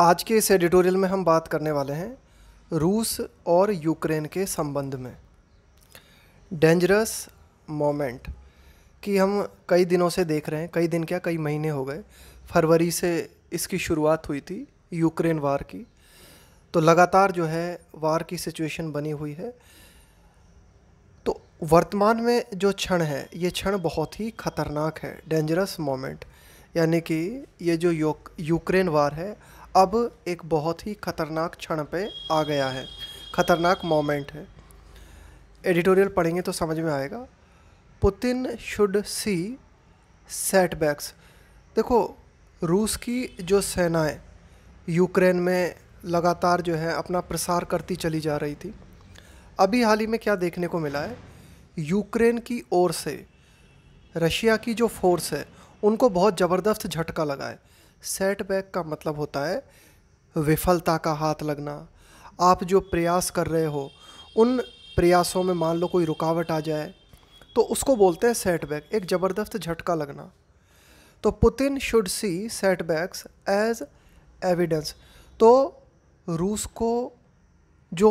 आज के इस एडिटोरियल में हम बात करने वाले हैं रूस और यूक्रेन के संबंध में डेंजरस मोमेंट कि हम कई दिनों से देख रहे हैं कई दिन क्या कई महीने हो गए फरवरी से इसकी शुरुआत हुई थी यूक्रेन वार की तो लगातार जो है वार की सिचुएशन बनी हुई है तो वर्तमान में जो क्षण है ये क्षण बहुत ही ख़तरनाक है डेंजरस मोमेंट यानी कि ये जो यूक्रेन वार है अब एक बहुत ही ख़तरनाक क्षण पे आ गया है ख़तरनाक मोमेंट है एडिटोरियल पढ़ेंगे तो समझ में आएगा पुतिन शुड सी सेटबैक्स देखो रूस की जो सेनाएं यूक्रेन में लगातार जो है अपना प्रसार करती चली जा रही थी अभी हाल ही में क्या देखने को मिला है यूक्रेन की ओर से रशिया की जो फोर्स है उनको बहुत ज़बरदस्त झटका लगा है सेटबैक का मतलब होता है विफलता का हाथ लगना आप जो प्रयास कर रहे हो उन प्रयासों में मान लो कोई रुकावट आ जाए तो उसको बोलते हैं सेटबैक एक ज़बरदस्त झटका लगना तो Putin should see setbacks as evidence तो रूस को जो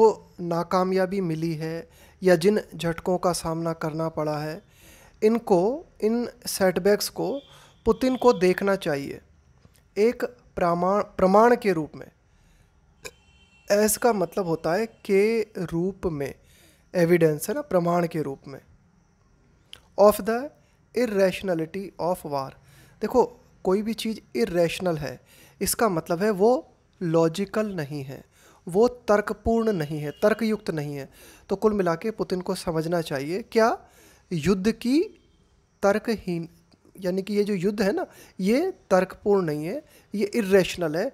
नाकामयाबी मिली है या जिन झटकों का सामना करना पड़ा है इनको इन सेटबैक्स को पुतिन को देखना चाहिए एक प्रमाण प्रमाण के रूप में एस का मतलब होता है के रूप में एविडेंस है ना प्रमाण के रूप में of the irrationality of war देखो कोई भी चीज़ इरेशनल है इसका मतलब है वो लॉजिकल नहीं है वो तर्कपूर्ण नहीं है तर्कयुक्त नहीं है तो कुल मिला के पुतिन को समझना चाहिए क्या युद्ध की तर्कहीन यानी कि ये जो युद्ध है ना ये तर्कपूर्ण नहीं है ये इरेशनल है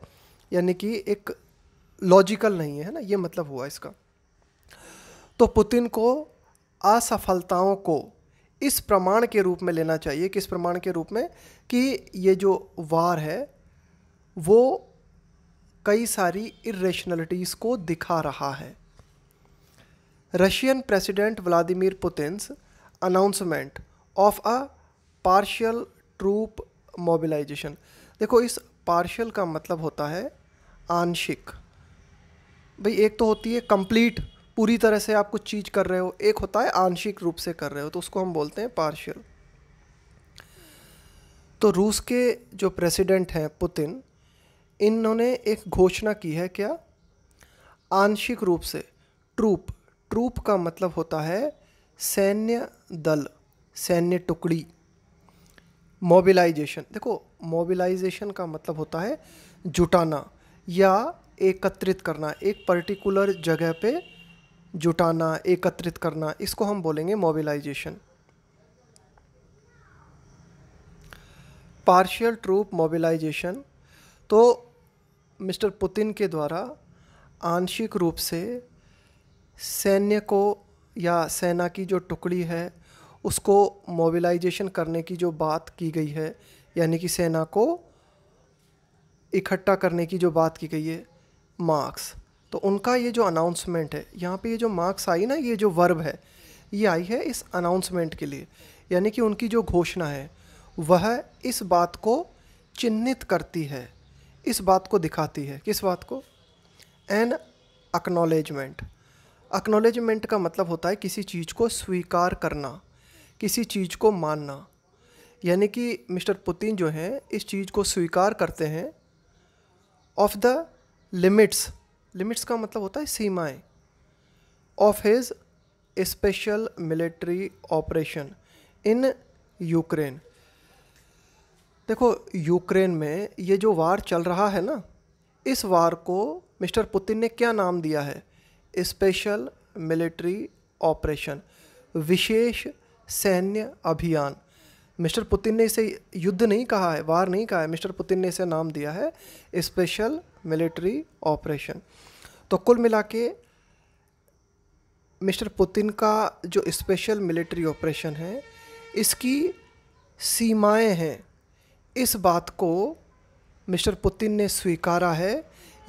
यानी कि एक लॉजिकल नहीं है ना ये मतलब हुआ इसका तो पुतिन को असफलताओं को इस प्रमाण के रूप में लेना चाहिए किस प्रमाण के रूप में कि ये जो वार है वो कई सारी इरेशनलिटीज़ को दिखा रहा है Russian president Vladimir Putin's announcement of a partial troop mobilization देखो इस पार्शियल का मतलब होता है आंशिक भाई एक तो होती है कंप्लीट पूरी तरह से आप कुछ चीज़ कर रहे हो एक होता है आंशिक रूप से कर रहे हो तो उसको हम बोलते हैं पार्शियल तो रूस के जो प्रेसिडेंट हैं पुतिन इन्होंने एक घोषणा की है क्या आंशिक रूप से ट्रूप ट्रूप का मतलब होता है सैन्य दल सैन्य टुकड़ी मोबिलाइजेशन देखो मोबिलाइजेशन का मतलब होता है जुटाना या एकत्रित करना एक पर्टिकुलर जगह पे जुटाना एकत्रित करना इसको हम बोलेंगे मोबिलाइजेशन पार्शियल ट्रूप मोबिलाइजेशन तो मिस्टर पुतिन के द्वारा आंशिक रूप से सैन्य को या सेना की जो टुकड़ी है उसको मोबिलाइजेशन करने की जो बात की गई है यानी कि सेना को इकट्ठा करने की जो बात की गई है मार्क्स तो उनका ये जो अनाउंसमेंट है यहाँ पे ये जो मार्क्स आई ना ये जो वर्ब है ये आई है इस अनाउंसमेंट के लिए यानी कि उनकी जो घोषणा है वह इस बात को चिन्हित करती है इस बात को दिखाती है किस बात को एन अक्नॉलेजमेंट अक्नॉलेजमेंट का मतलब होता है किसी चीज़ को स्वीकार करना किसी चीज़ को मानना यानी कि मिस्टर पुतिन जो हैं इस चीज़ को स्वीकार करते हैं ऑफ द लिमिट्स लिमिट्स का मतलब होता है सीमाएं of his special military operation in Ukraine देखो यूक्रेन में ये जो वार चल रहा है ना इस वार को मिस्टर पुतिन ने क्या नाम दिया है स्पेशल मिलिट्री ऑपरेशन विशेष सैन्य अभियान मिस्टर पुतिन ने इसे युद्ध नहीं कहा है वार नहीं कहा है मिस्टर पुतिन ने इसे नाम दिया है स्पेशल मिलिट्री ऑपरेशन तो कुल मिला के मिस्टर पुतिन का जो स्पेशल मिलिट्री ऑपरेशन है इसकी सीमाएं हैं इस बात को मिस्टर पुतिन ने स्वीकारा है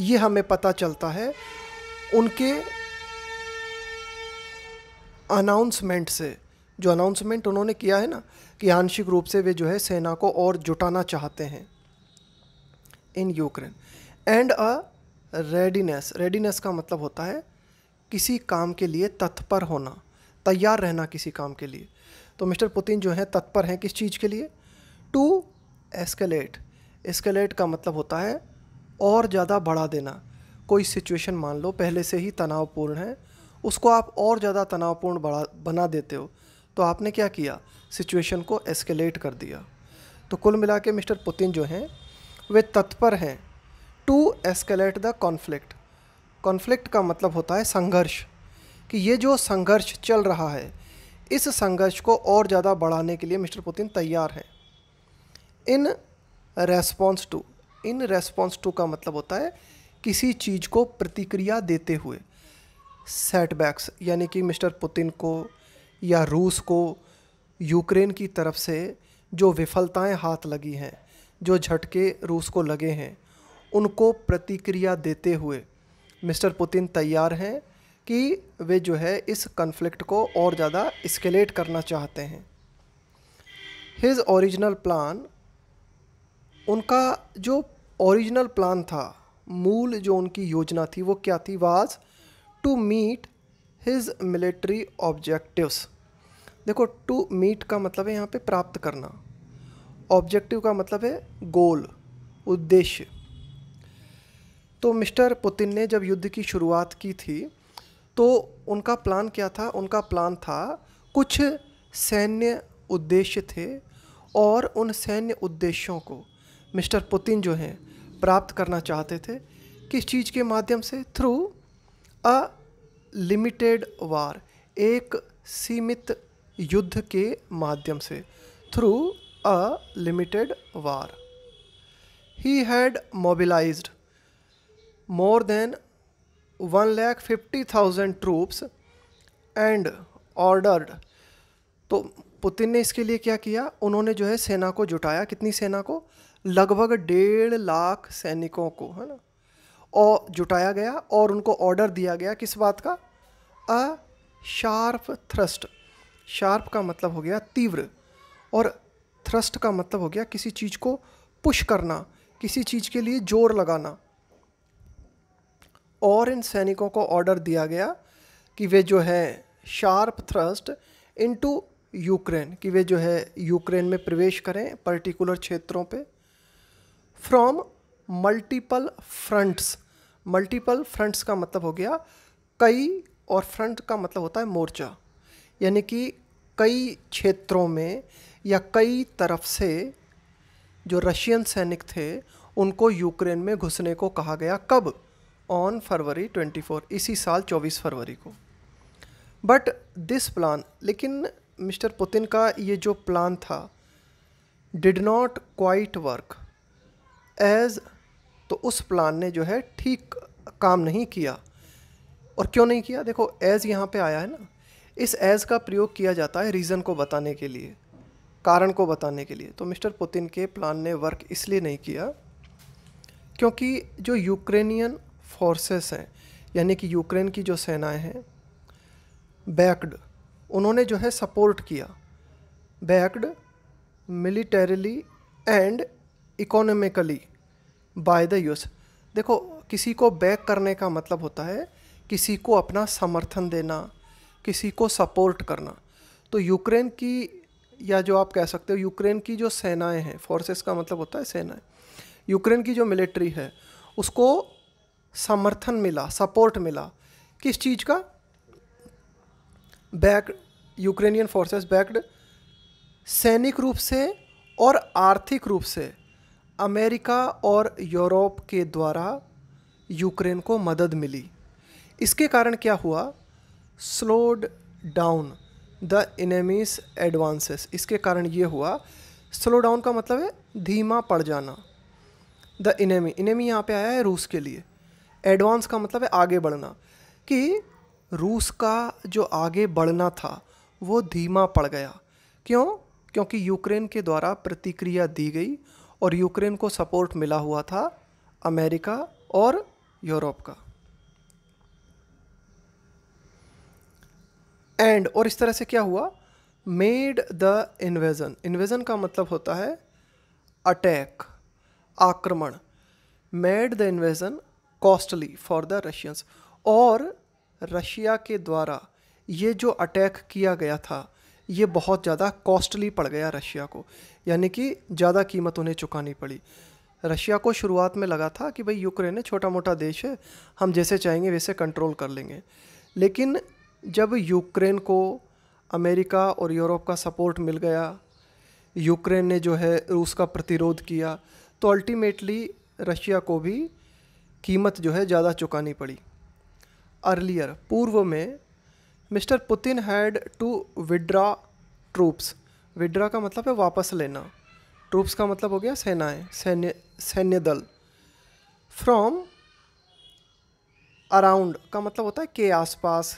ये हमें पता चलता है उनके अनाउंसमेंट से जो अनाउंसमेंट उन्होंने किया है ना कि आंशिक रूप से वे जो है सेना को और जुटाना चाहते हैं in Ukraine and a readiness readiness का मतलब होता है किसी काम के लिए तत्पर होना तैयार रहना किसी काम के लिए तो मिस्टर पुतिन जो है तत्पर हैं किस चीज़ के लिए टू एस्केलेट एस्केलेट का मतलब होता है और ज़्यादा बढ़ा देना कोई सिचुएशन मान लो पहले से ही तनावपूर्ण है उसको आप और ज़्यादा तनावपूर्ण बढ़ा बना देते हो तो आपने क्या किया सिचुएशन को एस्केलेट कर दिया तो कुल मिला के मिस्टर पुतिन जो हैं वे तत्पर हैं to escalate the conflict conflict का मतलब होता है संघर्ष कि ये जो संघर्ष चल रहा है इस संघर्ष को और ज़्यादा बढ़ाने के लिए मिस्टर पुतिन तैयार हैं in response to in response to का मतलब होता है किसी चीज़ को प्रतिक्रिया देते हुए सेटबैक्स यानी कि मिस्टर पुतिन को या रूस को यूक्रेन की तरफ से जो विफलताएं हाथ लगी हैं जो झटके रूस को लगे हैं उनको प्रतिक्रिया देते हुए मिस्टर पुतिन तैयार हैं कि वे जो है इस कन्फ्लिक्ट को और ज़्यादा स्केलेट करना चाहते हैं हिज ओरिजिनल प्लान उनका जो ओरिजिनल प्लान था मूल जो उनकी योजना थी वो क्या थी was to meet his military objectives देखो टू मीट का मतलब है यहाँ पे प्राप्त करना ऑब्जेक्टिव का मतलब है गोल उद्देश्य तो मिस्टर पुतिन ने जब युद्ध की शुरुआत की थी तो उनका प्लान क्या था उनका प्लान था कुछ सैन्य उद्देश्य थे और उन सैन्य उद्देश्यों को मिस्टर पुतिन जो हैं प्राप्त करना चाहते थे किस चीज़ के माध्यम से थ्रू अ लिमिटेड वार एक सीमित युद्ध के माध्यम से through a limited war he had mobilize more than one lakh fifty thousand troops and ordered तो पुतिन ने इसके लिए क्या किया उन्होंने जो है सेना को जुटाया कितनी सेना को लगभग डेढ़ लाख सैनिकों को है ना और जुटाया गया और उनको ऑर्डर दिया गया किस बात का अ शार्प थ्रस्ट शार्प का मतलब हो गया तीव्र और थ्रस्ट का मतलब हो गया किसी चीज़ को पुश करना किसी चीज़ के लिए जोर लगाना और इन सैनिकों को ऑर्डर दिया गया कि वे जो है शार्प थ्रस्ट इनटू यूक्रेन कि वे जो है यूक्रेन में प्रवेश करें पर्टिकुलर क्षेत्रों पे from multiple fronts multiple fronts का मतलब हो गया कई और फ्रंट का मतलब होता है मोर्चा यानी कि कई क्षेत्रों में या कई तरफ से जो रशियन सैनिक थे उनको यूक्रेन में घुसने को कहा गया कब ऑन फरवरी 24 इसी साल 24 फरवरी को बट दिस प्लान लेकिन मिस्टर पुतिन का ये जो प्लान था did not quite work as तो उस प्लान ने जो है ठीक काम नहीं किया और क्यों नहीं किया देखो एज़ यहाँ पे आया है ना इस एज़ का प्रयोग किया जाता है रीज़न को बताने के लिए कारण को बताने के लिए तो मिस्टर पुतिन के प्लान ने वर्क इसलिए नहीं किया क्योंकि जो यूक्रेनियन फोर्सेस हैं यानी कि यूक्रेन की जो सेनाएं हैं बैक्ड उन्होंने जो है सपोर्ट किया backed militarily and economically by the use देखो किसी को बैक करने का मतलब होता है किसी को अपना समर्थन देना किसी को सपोर्ट करना तो यूक्रेन की या जो आप कह सकते हो यूक्रेन की जो सेनाएं हैं फोर्सेस का मतलब होता है सेनाएं यूक्रेन की जो मिलिट्री है उसको समर्थन मिला सपोर्ट मिला किस चीज़ का बैक यूक्रेनियन फोर्सेस बैक्ड सैनिक रूप से और आर्थिक रूप से अमेरिका और यूरोप के द्वारा यूक्रेन को मदद मिली इसके कारण क्या हुआ slowed down the enemy's advances इसके कारण ये हुआ स्लो डाउन का मतलब है धीमा पड़ जाना द इनेमी इनेमी यहाँ पे आया है रूस के लिए एडवांस का मतलब है आगे बढ़ना कि रूस का जो आगे बढ़ना था वो धीमा पड़ गया क्यों क्योंकि यूक्रेन के द्वारा प्रतिक्रिया दी गई और यूक्रेन को सपोर्ट मिला हुआ था अमेरिका और यूरोप का एंड और इस तरह से क्या हुआ मेड द इन्वेजन इन्वेजन का मतलब होता है अटैक आक्रमण made the invasion costly for the Russians और रशिया के द्वारा ये जो अटैक किया गया था ये बहुत ज़्यादा कॉस्टली पड़ गया रशिया को यानी कि ज़्यादा कीमत उन्हें चुकानी पड़ी रशिया को शुरुआत में लगा था कि भाई यूक्रेन है छोटा मोटा देश है हम जैसे चाहेंगे वैसे कंट्रोल कर लेंगे लेकिन जब यूक्रेन को अमेरिका और यूरोप का सपोर्ट मिल गया यूक्रेन ने जो है रूस का प्रतिरोध किया तो अल्टीमेटली रशिया को भी कीमत जो है ज़्यादा चुकानी पड़ी अर्लियर पूर्व में mister Putin had to withdraw troops withdraw का मतलब है वापस लेना ट्रूप्स का मतलब हो गया सेनाएं सैन्य सैन्य दल फ्रॉम अराउंड का मतलब होता है के आसपास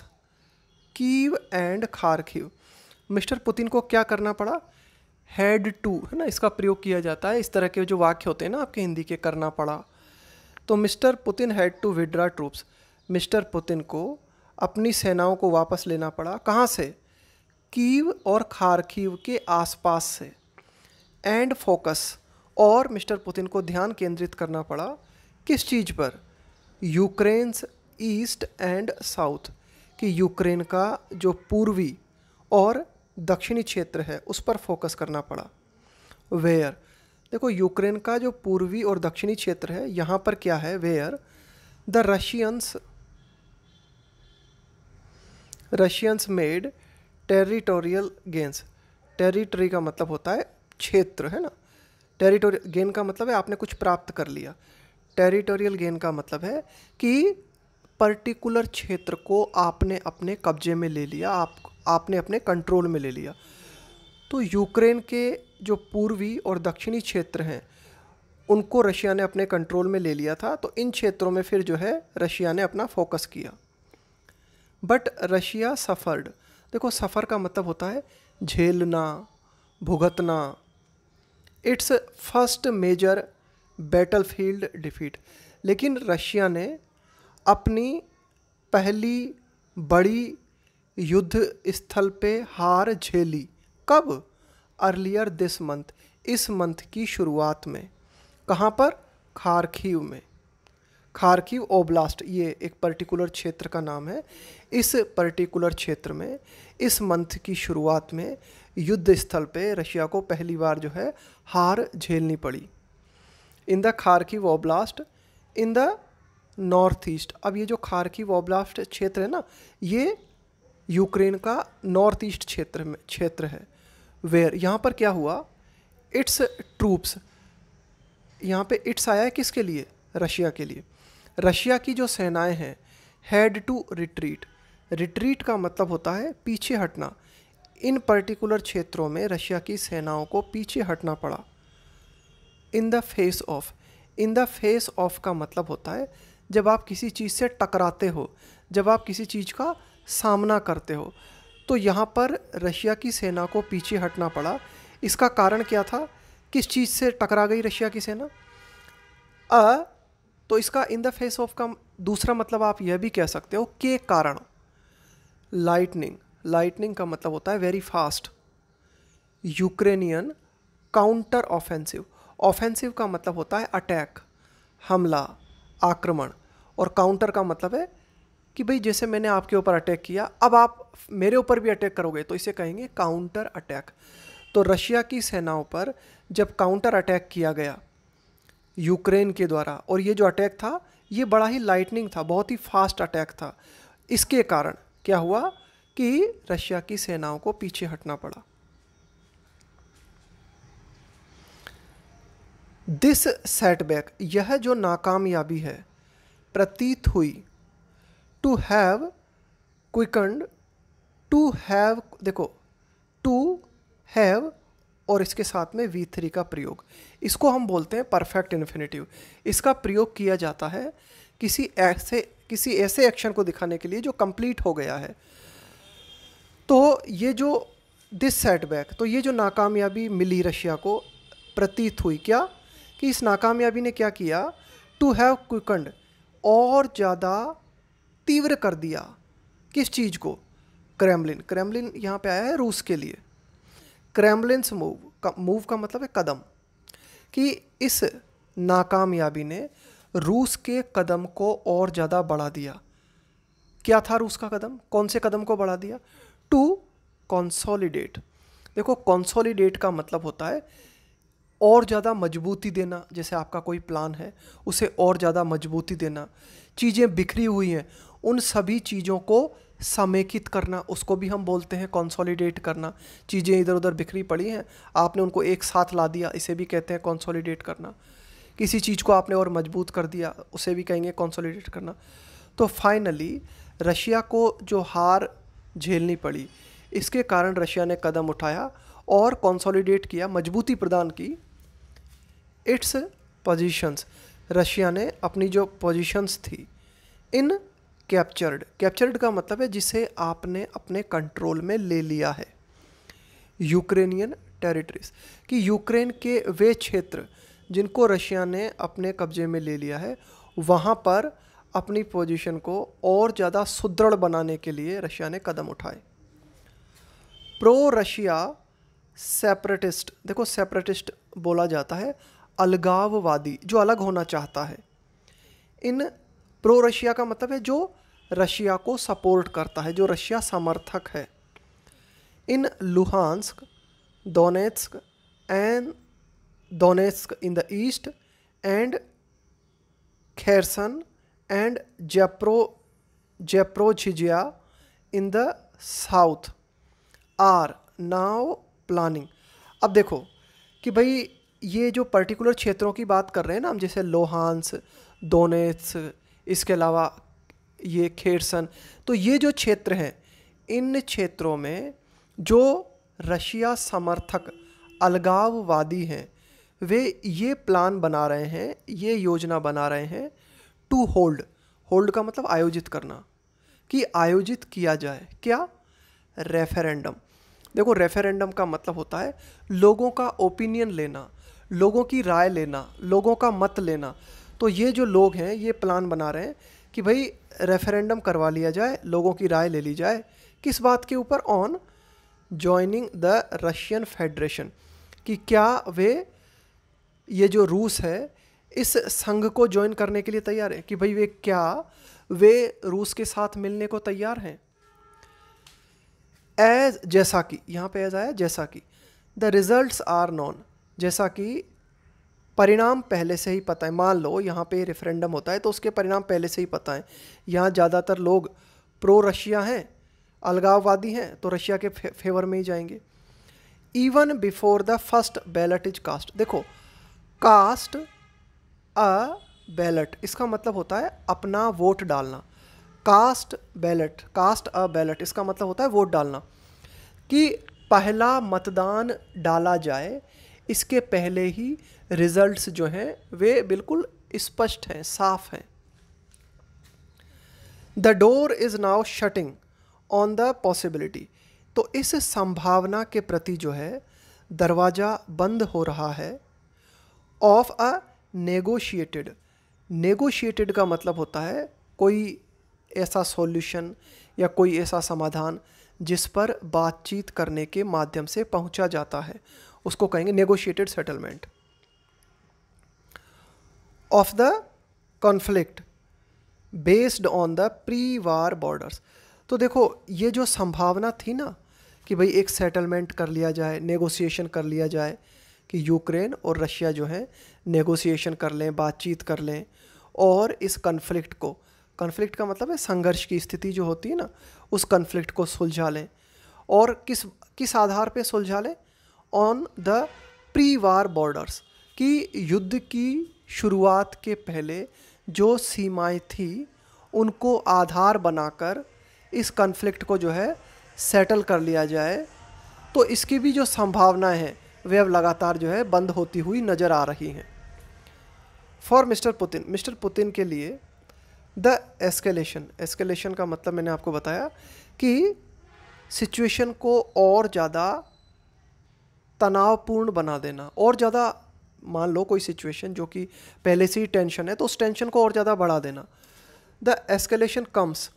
Kyiv and Kharkiv mister Putin को क्या करना पड़ा हैड टू है ना इसका प्रयोग किया जाता है इस तरह के जो वाक्य होते हैं ना आपके हिंदी के करना पड़ा तो mister Putin had to withdraw troops mister Putin को अपनी सेनाओं को वापस लेना पड़ा कहाँ से कीव और खारकीव के आसपास से एंड फोकस और मिस्टर पुतिन को ध्यान केंद्रित करना पड़ा किस चीज़ पर यूक्रेन्स ईस्ट एंड साउथ कि यूक्रेन का जो पूर्वी और दक्षिणी क्षेत्र है उस पर फोकस करना पड़ा वेयर देखो यूक्रेन का जो पूर्वी और दक्षिणी क्षेत्र है यहाँ पर क्या है where the Russians Russians made territorial gains territory का मतलब होता है क्षेत्र है ना टेरिटोरियल गेन का मतलब है आपने कुछ प्राप्त कर लिया टेरिटोरियल गेन का मतलब है कि पर्टिकुलर क्षेत्र को आपने अपने कब्जे में ले लिया आप आपने अपने कंट्रोल में ले लिया तो यूक्रेन के जो पूर्वी और दक्षिणी क्षेत्र हैं उनको रशिया ने अपने कंट्रोल में ले लिया था तो इन क्षेत्रों में फिर जो है रशिया ने अपना फोकस किया बट रशिया सफ़र्ड देखो सफ़र का मतलब होता है झेलना भुगतना it's first major battlefield defeat लेकिन रशिया ने अपनी पहली बड़ी युद्ध स्थल पे हार झेली कब अर्लियर दिस मंथ इस मंथ की शुरुआत में कहाँ पर खारखीव में खारकीव ओब्लास्ट ये एक पर्टिकुलर क्षेत्र का नाम है इस पर्टिकुलर क्षेत्र में इस मंथ की शुरुआत में युद्ध स्थल पे रशिया को पहली बार जो है हार झेलनी पड़ी in the Kharkiv oblast in the north east अब ये जो खारकी ओब्लास्ट क्षेत्र है ना ये यूक्रेन का नॉर्थ ईस्ट क्षेत्र में क्षेत्र है वेयर यहाँ पर क्या हुआ इट्स ट्रूप्स यहाँ पे इट्स आया है किसके लिए रशिया के लिए रशिया की जो सेनाएं हैं हेड टू रिट्रीट रिट्रीट का मतलब होता है पीछे हटना इन पर्टिकुलर क्षेत्रों में रशिया की सेनाओं को पीछे हटना पड़ा in the face of in the face of का मतलब होता है जब आप किसी चीज़ से टकराते हो जब आप किसी चीज़ का सामना करते हो तो यहाँ पर रशिया की सेना को पीछे हटना पड़ा इसका कारण क्या था किस चीज़ से टकरा गई रशिया की सेना अ तो इसका इन द फेस ऑफ का दूसरा मतलब आप यह भी कह सकते हो के कारण लाइटनिंग लाइटनिंग का मतलब होता है very fast Ukrainian counter offensive offensive का मतलब होता है अटैक हमला आक्रमण और काउंटर का मतलब है कि भाई जैसे मैंने आपके ऊपर अटैक किया अब आप मेरे ऊपर भी अटैक करोगे तो इसे कहेंगे काउंटर अटैक तो रशिया की सेनाओं पर जब काउंटर अटैक किया गया यूक्रेन के द्वारा और ये जो अटैक था ये बड़ा ही लाइटनिंग था बहुत ही फास्ट अटैक था इसके कारण क्या हुआ कि रशिया की सेनाओं को पीछे हटना पड़ा दिस सेटबैक यह जो नाकामयाबी है प्रतीत हुई to have quickened to have देखो टू हैव और इसके साथ में वी थ्री का प्रयोग इसको हम बोलते हैं परफेक्ट इन्फिनेटिव इसका प्रयोग किया जाता है किसी ऐसे किसी ऐसे एक्शन को दिखाने के लिए जो कंप्लीट हो गया है तो ये जो दिस सेटबैक तो ये जो नाकामयाबी मिली रशिया को प्रतीत हुई क्या कि इस नाकामयाबी ने क्या किया टू हैव क्विकंड और ज़्यादा तीव्र कर दिया किस चीज़ को क्रेमलिन क्रेमलिन यहाँ पे आया है रूस के लिए क्रेमलिन्स मूव मूव का मतलब है कदम कि इस नाकामयाबी ने रूस के कदम को और ज़्यादा बढ़ा दिया क्या था रूस का कदम कौन से कदम को बढ़ा दिया टू कॉन्सोलीडेट देखो कॉन्सोलीडेट का मतलब होता है और ज़्यादा मजबूती देना जैसे आपका कोई प्लान है उसे और ज़्यादा मजबूती देना चीज़ें बिखरी हुई हैं उन सभी चीज़ों को समेकित करना उसको भी हम बोलते हैं कंसोलिडेट करना चीज़ें इधर उधर बिखरी पड़ी हैं आपने उनको एक साथ ला दिया इसे भी कहते हैं कंसोलिडेट करना किसी चीज़ को आपने और मजबूत कर दिया उसे भी कहेंगे कंसोलिडेट करना तो फाइनली रशिया को जो हार झेलनी पड़ी इसके कारण रशिया ने कदम उठाया और कंसोलिडेट किया मजबूती प्रदान की इट्स पोजीशंस रशिया ने अपनी जो पोजीशंस थी इन कैप्चर्ड कैप्चर्ड का मतलब है जिसे आपने अपने कंट्रोल में ले लिया है यूक्रेनियन टेरिटरीज कि यूक्रेन के वे क्षेत्र जिनको रशिया ने अपने कब्जे में ले लिया है वहाँ पर अपनी पोजीशन को और ज़्यादा सुदृढ़ बनाने के लिए रशिया ने कदम उठाए प्रो रशिया सेपरेटिस्ट देखो सेपरेटिस्ट बोला जाता है अलगाववादी जो अलग होना चाहता है इन प्रो रशिया का मतलब है जो रशिया को सपोर्ट करता है जो रशिया समर्थक है in Luhansk Donetsk and Donetsk in the east and Kherson and Zaporizhzhia Zaporizhzhia in the south are now planning अब देखो कि भाई ये जो पर्टिकुलर क्षेत्रों की बात कर रहे हैं ना हम जैसे लोहानस दोनेत्स इसके अलावा ये खेरसन तो ये जो क्षेत्र हैं इन क्षेत्रों में जो रशिया समर्थक अलगाववादी हैं वे ये प्लान बना रहे हैं ये योजना बना रहे हैं टू होल्ड होल्ड का मतलब आयोजित करना कि आयोजित किया जाए क्या रेफरेंडम देखो रेफरेंडम का मतलब होता है लोगों का ओपिनियन लेना लोगों की राय लेना लोगों का मत लेना तो ये जो लोग हैं ये प्लान बना रहे हैं कि भाई रेफरेंडम करवा लिया जाए लोगों की राय ले ली जाए किस बात के ऊपर on joining the Russian federation कि क्या वे ये जो रूस है इस संघ को ज्वाइन करने के लिए तैयार है कि भाई वे क्या वे रूस के साथ मिलने को तैयार हैं एज जैसा कि यहाँ पे एज आया जैसा कि द रिजल्ट्स आर नॉन जैसा कि परिणाम पहले से ही पता है मान लो यहाँ पे रेफरेंडम होता है तो उसके परिणाम पहले से ही पता है यहाँ ज़्यादातर लोग प्रो रशिया हैं अलगाववादी हैं तो रशिया के फे, फेवर में ही जाएंगे even before the first ballot is cast देखो कास्ट अ बैलेट इसका मतलब होता है अपना वोट डालना cast ballot cast a ballot इसका मतलब होता है वोट डालना कि पहला मतदान डाला जाए इसके पहले ही रिजल्ट्स जो हैं वे बिल्कुल स्पष्ट हैं साफ हैं the door is now shutting on the possibility तो इस संभावना के प्रति जो है दरवाज़ा बंद हो रहा है ऑफ अ नेगोशिएटेड नेगोशिएटेड का मतलब होता है कोई ऐसा सॉल्यूशन या कोई ऐसा समाधान जिस पर बातचीत करने के माध्यम से पहुंचा जाता है उसको कहेंगे negotiated settlement of the conflict based on the pre war borders तो देखो ये जो संभावना थी ना कि भाई एक सेटलमेंट कर लिया जाए नेगोशिएशन कर लिया जाए कि यूक्रेन और रशिया जो है नेगोशिएशन कर लें बातचीत कर लें और इस कन्फ्लिक्ट को कन्फ्लिक्ट का मतलब है संघर्ष की स्थिति जो होती है ना उस कन्फ्लिक्ट को सुलझा लें और किस किस आधार पे सुलझा लें on the pre war borders कि युद्ध की शुरुआत के पहले जो सीमाएं थी उनको आधार बनाकर इस कन्फ्लिक्ट को जो है सेटल कर लिया जाए तो इसकी भी जो संभावनाएं हैं वे अब लगातार जो है बंद होती हुई नज़र आ रही हैं for mister Putin mister Putin के लिए द एस्केलेशन एस्केलेशन का मतलब मैंने आपको बताया कि सिचुएशन को और ज़्यादा तनावपूर्ण बना देना और ज़्यादा मान लो कोई सिचुएशन जो कि पहले से ही टेंशन है तो उस टेंशन को और ज़्यादा बढ़ा देना the escalation comes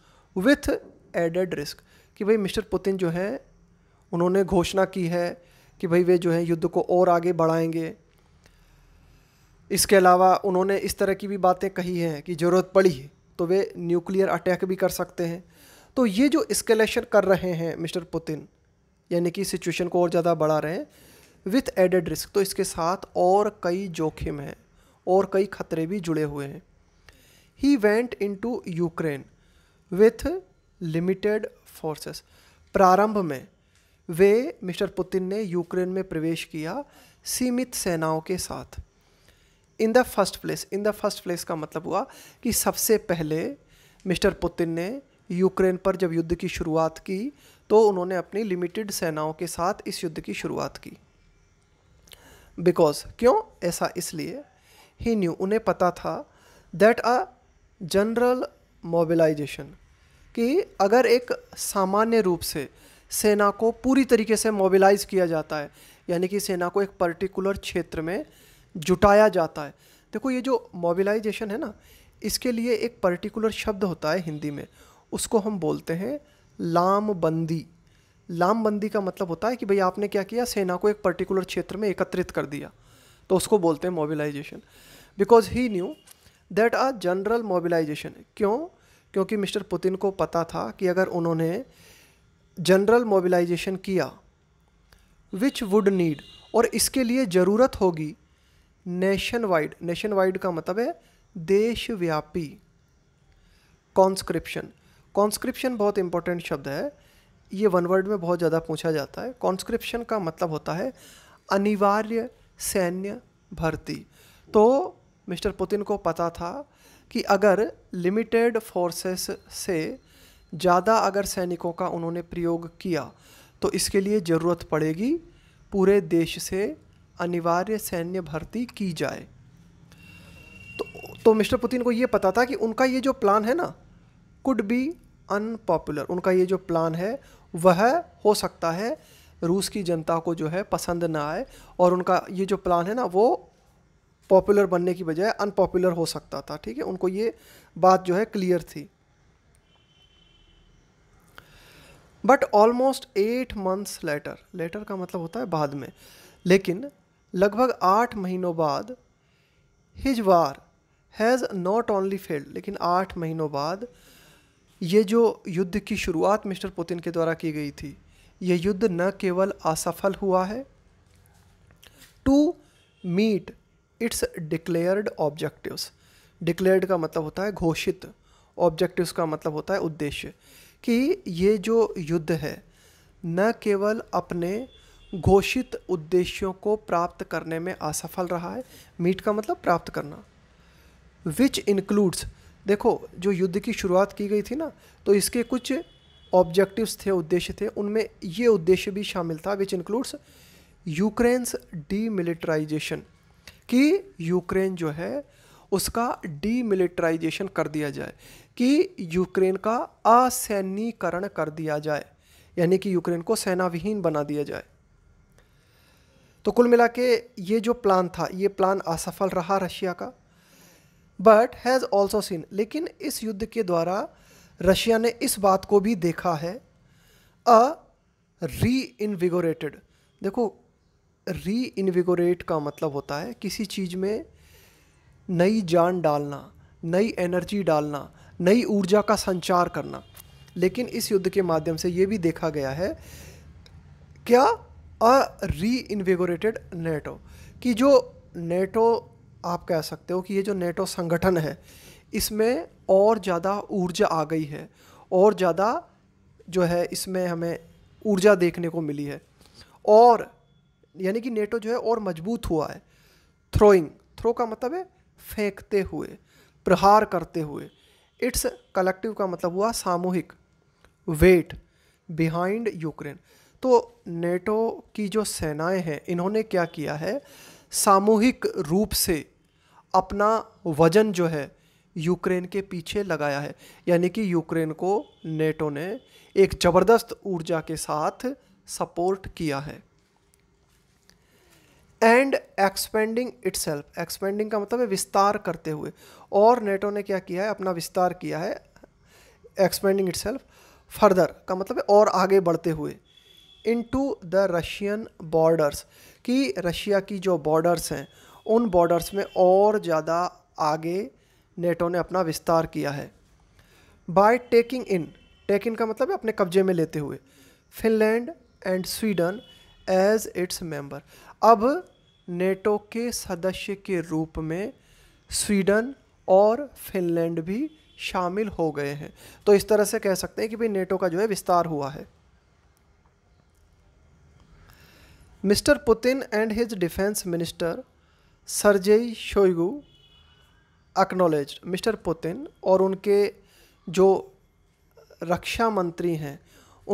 with added risk कि भाई मिस्टर पुतिन जो है उन्होंने घोषणा की है कि भाई वे जो है युद्ध को और आगे बढ़ाएंगे इसके अलावा उन्होंने इस तरह की भी बातें कही हैं कि ज़रूरत पड़ी तो वे न्यूक्लियर अटैक भी कर सकते हैं तो ये जो स्केलेशन कर रहे हैं मिस्टर पुतिन यानी कि सिचुएशन को और ज़्यादा बढ़ा रहे हैं विथ एडेड रिस्क तो इसके साथ और कई जोखिम हैं और कई खतरे भी जुड़े हुए हैं he went into Ukraine with limited forces प्रारंभ में वे मिस्टर पुतिन ने यूक्रेन में प्रवेश किया सीमित सेनाओं के साथ in the first place in the first place का मतलब हुआ कि सबसे पहले मिस्टर पुतिन ने यूक्रेन पर जब युद्ध की शुरुआत की तो उन्होंने अपनी लिमिटेड सेनाओं के साथ इस युद्ध की शुरुआत की बिकॉज क्यों ऐसा इसलिए ही न्यू उन्हें पता था दैट अ जनरल मोबिलाइजेशन कि अगर एक सामान्य रूप से सेना को पूरी तरीके से मोबिलाइज किया जाता है यानी कि सेना को एक पर्टिकुलर क्षेत्र में जुटाया जाता है देखो ये जो मोबिलाइजेशन है ना इसके लिए एक पर्टिकुलर शब्द होता है हिंदी में उसको हम बोलते हैं लामबंदी लामबंदी का मतलब होता है कि भाई आपने क्या किया सेना को एक पर्टिकुलर क्षेत्र में एकत्रित कर दिया तो उसको बोलते हैं mobilization because he knew that a general mobilization क्यों क्योंकि मिस्टर पुतिन को पता था कि अगर उन्होंने जनरल मोबिलाइजेशन किया विच वुड नीड और इसके लिए ज़रूरत होगी नेशन वाइड नेशन वाइड का मतलब है देशव्यापी कॉन्स्क्रिप्शन कॉन्स्क्रिप्शन बहुत इंपॉर्टेंट शब्द है ये वन वर्ड में बहुत ज़्यादा पूछा जाता है कॉन्स्क्रिप्शन का मतलब होता है अनिवार्य सैन्य भर्ती तो मिस्टर पुतिन को पता था कि अगर लिमिटेड फोर्सेस से ज़्यादा अगर सैनिकों का उन्होंने प्रयोग किया तो इसके लिए ज़रूरत पड़ेगी पूरे देश से अनिवार्य सैन्य भर्ती की जाए तो तो मिस्टर पुतिन को ये पता था कि उनका ये जो प्लान है ना कुड बी अनपॉपुलर उनका ये जो प्लान है वह हो सकता है रूस की जनता को जो है पसंद ना आए और उनका ये जो प्लान है ना वो पॉपुलर बनने की बजाय अनपॉपुलर हो सकता था ठीक है उनको ये बात जो है क्लियर थी but almost eight months later later का मतलब होता है बाद में लेकिन लगभग आठ महीनों बाद his war has not only failed लेकिन आठ महीनों बाद ये जो युद्ध की शुरुआत मिस्टर पुतिन के द्वारा की गई थी ये युद्ध न केवल असफल हुआ है to meet its declared objectives declared का मतलब होता है घोषित ऑब्जेक्टिव्स का मतलब होता है उद्देश्य कि ये जो युद्ध है न केवल अपने घोषित उद्देश्यों को प्राप्त करने में असफल रहा है मीट का मतलब प्राप्त करना विच इंक्लूड्स देखो जो युद्ध की शुरुआत की गई थी ना तो इसके कुछ ऑब्जेक्टिव्स थे उद्देश्य थे उनमें ये उद्देश्य भी शामिल था विच इंक्लूड्स यूक्रेन्स डीमिलिटराइजेशन कि यूक्रेन जो है उसका डीमिलिटराइजेशन कर दिया जाए कि यूक्रेन का असैनीकरण कर दिया जाए यानी कि यूक्रेन को सेनाविहीन बना दिया जाए तो कुल मिला के ये जो प्लान था ये प्लान असफल रहा रशिया का बट हैज़ ऑल्सो सीन लेकिन इस युद्ध के द्वारा रशिया ने इस बात को भी देखा है अ री इनविगोरेटेड देखो री इन्विगोरेट का मतलब होता है किसी चीज़ में नई जान डालना नई एनर्जी डालना नई ऊर्जा का संचार करना लेकिन इस युद्ध के माध्यम से ये भी देखा गया है क्या अ री इनविगोरेटेड नेटो कि जो नेटो आप कह सकते हो कि ये जो नेटो संगठन है इसमें और ज़्यादा ऊर्जा आ गई है और ज़्यादा जो है इसमें हमें ऊर्जा देखने को मिली है और यानी कि नेटो जो है और मजबूत हुआ है थ्रोइंग थ्रो का मतलब है फेंकते हुए प्रहार करते हुए इट्स कलेक्टिव का मतलब हुआ सामूहिक वेट बिहाइंड यूक्रेन तो नेटो की जो सेनाएं हैं इन्होंने क्या किया है सामूहिक रूप से अपना वजन जो है यूक्रेन के पीछे लगाया है यानी कि यूक्रेन को नेटो ने एक ज़बरदस्त ऊर्जा के साथ सपोर्ट किया है एंड एक्सपेंडिंग इट्स एक्सपेंडिंग का मतलब है विस्तार करते हुए और नेटो ने क्या किया है अपना विस्तार किया है एक्सपेंडिंग इट्स फर्दर का मतलब है और आगे बढ़ते हुए into the Russian borders कि रशिया की जो बॉर्डर्स हैं उन बॉर्डर्स में और ज़्यादा आगे नेटो ने अपना विस्तार किया है by taking in take in का मतलब है अपने कब्जे में लेते हुए Finland and Sweden as its member अब नेटो के सदस्य के रूप में स्वीडन और फिनलैंड भी शामिल हो गए हैं तो इस तरह से कह सकते हैं कि भाई नेटो का जो है विस्तार हुआ है mister Putin and his defence minister Sergei Shoigu acknowledged mister Putin और उनके जो रक्षा मंत्री हैं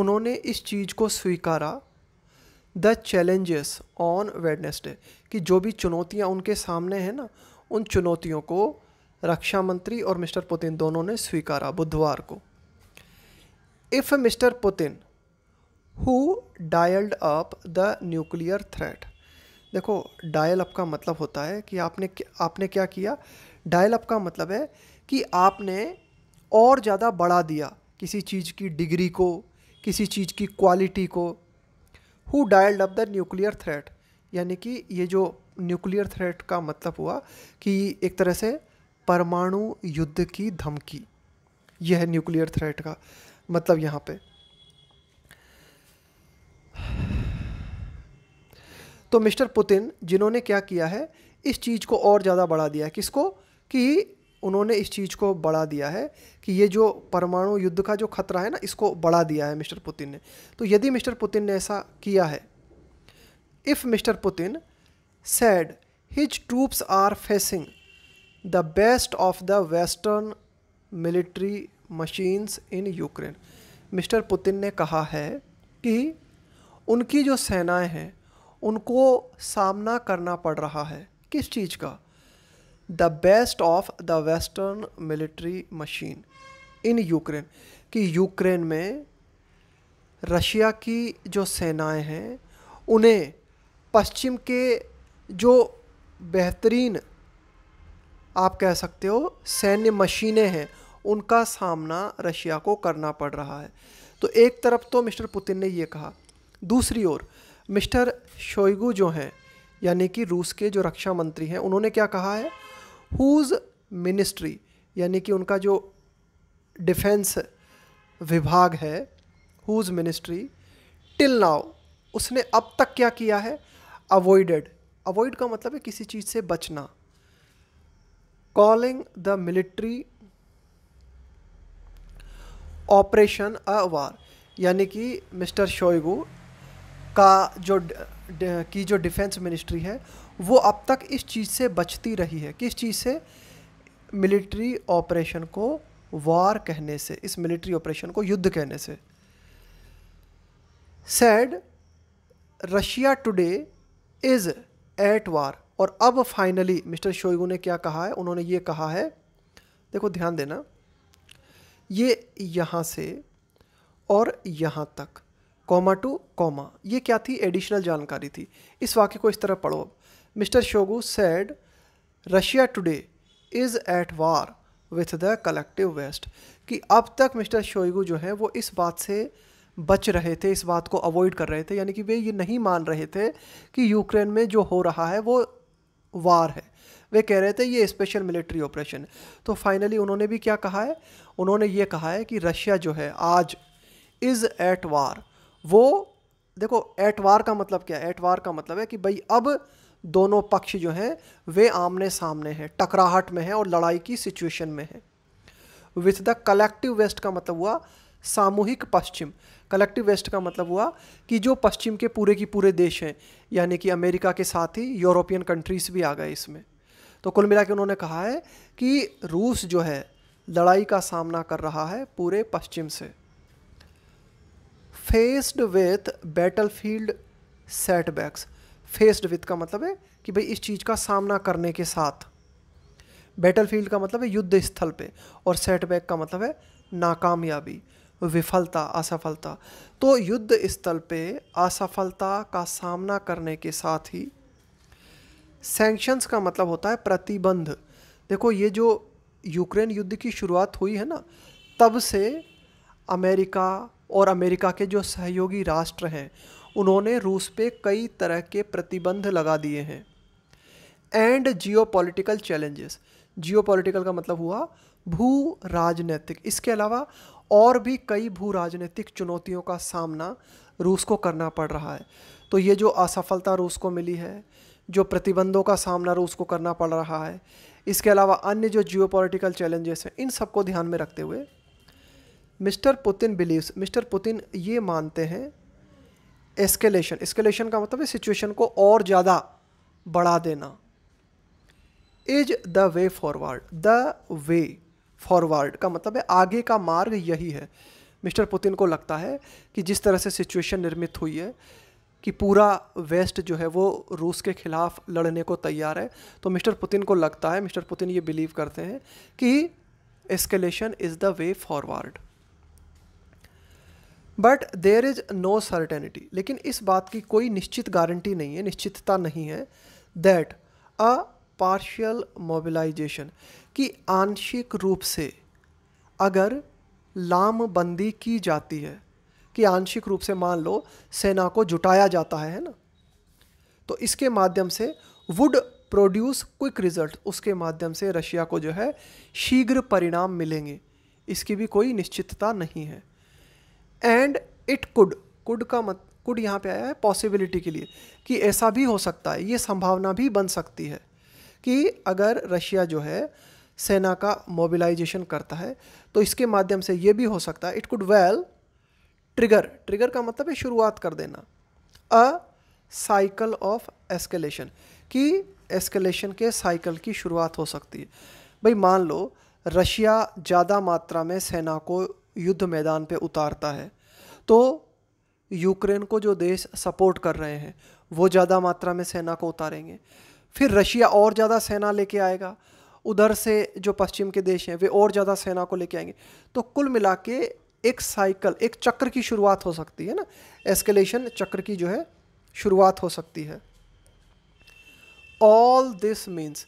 उन्होंने इस चीज़ को स्वीकारा द चैलेंजेस ऑन वेडनेसडे कि जो भी चुनौतियाँ उनके सामने हैं ना उन चुनौतियों को रक्षा मंत्री और मिस्टर पुतिन दोनों ने स्वीकारा बुधवार को if mister Putin who dialled up the nuclear threat देखो डायल अप का मतलब होता है कि आपने आपने क्या किया डायल अप का मतलब है कि आपने और ज़्यादा बढ़ा दिया किसी चीज़ की डिग्री को किसी चीज़ की क्वालिटी को who dialled up the nuclear threat यानी कि ये जो न्यूक्लियर थ्रेट का मतलब हुआ कि एक तरह से परमाणु युद्ध की धमकी यह है न्यूक्लियर थ्रेट का मतलब यहाँ पे तो मिस्टर पुतिन जिन्होंने क्या किया है इस चीज़ को और ज़्यादा बढ़ा दिया है किसको कि उन्होंने इस चीज़ को बढ़ा दिया है कि ये जो परमाणु युद्ध का जो खतरा है ना इसको बढ़ा दिया है मिस्टर पुतिन ने तो यदि मिस्टर पुतिन ने ऐसा किया है if mister Putin said his troops are facing the best of the western military machines in Ukraine mister Putin ने कहा है कि उनकी जो सेनाएं हैं उनको सामना करना पड़ रहा है किस चीज़ का the best of the western military machine in Ukraine कि यूक्रेन में रशिया की जो सेनाएं हैं उन्हें पश्चिम के जो बेहतरीन आप कह सकते हो सैन्य मशीनें हैं उनका सामना रशिया को करना पड़ रहा है तो एक तरफ तो मिस्टर पुतिन ने ये कहा दूसरी ओर मिस्टर शोइगू जो हैं यानी कि रूस के जो रक्षा मंत्री हैं उन्होंने क्या कहा है हुज़ मिनिस्ट्री यानी कि उनका जो डिफेंस विभाग है हुज़ मिनिस्ट्री टिल नाउ उसने अब तक क्या किया है अवॉइडेड अवॉइड का मतलब है किसी चीज़ से बचना calling the military operation a war यानी कि मिस्टर शोइगू का जो की जो डिफेंस मिनिस्ट्री है वो अब तक इस चीज़ से बचती रही है किस चीज़ से मिलिट्री ऑपरेशन को वार कहने से इस मिलिट्री ऑपरेशन को युद्ध कहने से said Russia today is at war और अब फाइनली मिस्टर शोइगू ने क्या कहा है उन्होंने ये कहा है देखो ध्यान देना ये यहाँ से और यहाँ तक कॉमा टू कॉमा ये क्या थी एडिशनल जानकारी थी इस वाक्य को इस तरह पढ़ो अब mister Shoigu said Russia today is at war with the collective west कि अब तक मिस्टर शोइगू जो है वो इस बात से बच रहे थे इस बात को अवॉइड कर रहे थे यानी कि वे ये नहीं मान रहे थे कि यूक्रेन में जो हो रहा है वो वार है वे कह रहे थे ये स्पेशल मिलिट्री ऑपरेशन तो फाइनली उन्होंने भी क्या कहा है उन्होंने ये कहा है कि रशिया जो है आज इज़ एट वार वो देखो एटवार का मतलब क्या है एटवार का मतलब है कि भाई अब दोनों पक्ष जो हैं वे आमने सामने हैं टकराहट में हैं और लड़ाई की सिचुएशन में हैं विथ द कलेक्टिव वेस्ट का मतलब हुआ सामूहिक पश्चिम कलेक्टिव वेस्ट का मतलब हुआ कि जो पश्चिम के पूरे की पूरे देश हैं यानी कि अमेरिका के साथ ही यूरोपियन कंट्रीज भी आ गए इसमें तो कुल मिला उन्होंने कहा है कि रूस जो है लड़ाई का सामना कर रहा है पूरे पश्चिम से faced with battlefield setbacks faced with का मतलब है कि भाई इस चीज़ का सामना करने के साथ बैटल फील्ड का मतलब है युद्ध स्थल पे और सेटबैक का मतलब है नाकामयाबी विफलता असफलता तो युद्ध स्थल पे असफलता का सामना करने के साथ ही सैंक्शंस का मतलब होता है प्रतिबंध देखो ये जो यूक्रेन युद्ध की शुरुआत हुई है ना तब से अमेरिका और अमेरिका के जो सहयोगी राष्ट्र हैं उन्होंने रूस पे कई तरह के प्रतिबंध लगा दिए हैं and geopolitical challenges geopolitical का मतलब हुआ भू राजनीतिक इसके अलावा और भी कई भू राजनीतिक चुनौतियों का सामना रूस को करना पड़ रहा है तो ये जो असफलता रूस को मिली है जो प्रतिबंधों का सामना रूस को करना पड़ रहा है इसके अलावा अन्य जो जियो चैलेंजेस हैं इन सबको ध्यान में रखते हुए mister Putin believes mister Putin ये मानते हैं एस्केलेशन एस्केलेशन का मतलब है सिचुएशन को और ज़्यादा बढ़ा देना is the way forward the way forward का मतलब है आगे का मार्ग यही है मिस्टर पुतिन को लगता है कि जिस तरह से सिचुएशन निर्मित हुई है कि पूरा वेस्ट जो है वो रूस के खिलाफ लड़ने को तैयार है तो मिस्टर पुतिन को लगता है मिस्टर पुतिन ये बिलीव करते हैं कि escalation is the way forward but there is no certainty लेकिन इस बात की कोई निश्चित गारंटी नहीं है निश्चितता नहीं है दैट अ पार्शियल मोबिलाइजेशन कि आंशिक रूप से अगर लामबंदी की जाती है कि आंशिक रूप से मान लो सेना को जुटाया जाता है ना तो इसके माध्यम से वुड प्रोड्यूस क्विक रिजल्ट उसके माध्यम से रशिया को जो है शीघ्र परिणाम मिलेंगे इसकी भी कोई निश्चितता नहीं है एंड इट कुड कुड का मत कुड यहाँ पे आया है पॉसिबिलिटी के लिए कि ऐसा भी हो सकता है ये संभावना भी बन सकती है कि अगर रशिया जो है सेना का मोबिलाइजेशन करता है तो इसके माध्यम से ये भी हो सकता है it could well trigger trigger का मतलब है शुरुआत कर देना अ साइकिल ऑफ एस्केलेशन कि एस्केलेशन के साइकिल की शुरुआत हो सकती है भाई मान लो रशिया ज़्यादा मात्रा में सेना को युद्ध मैदान पे उतारता है तो यूक्रेन को जो देश सपोर्ट कर रहे हैं वो ज़्यादा मात्रा में सेना को उतारेंगे फिर रशिया और ज़्यादा सेना लेके आएगा उधर से जो पश्चिम के देश हैं वे और ज़्यादा सेना को लेके आएंगे तो कुल मिला के एक साइकिल एक चक्र की शुरुआत हो सकती है ना एस्केलेशन चक्र की जो है शुरुआत हो सकती है ऑल दिस मीन्स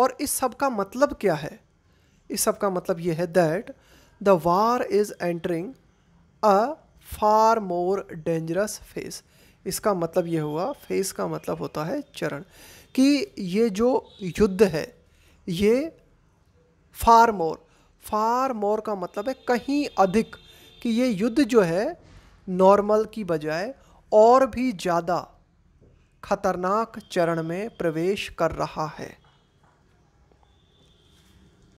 और इस सब का मतलब क्या है इस सब का मतलब ये है that the war is entering a far more dangerous phase इसका मतलब ये हुआ फेस का मतलब होता है चरण कि ये जो युद्ध है ये फार मोर फार मोर का मतलब है कहीं अधिक कि ये युद्ध जो है नॉर्मल की बजाय और भी ज़्यादा खतरनाक चरण में प्रवेश कर रहा है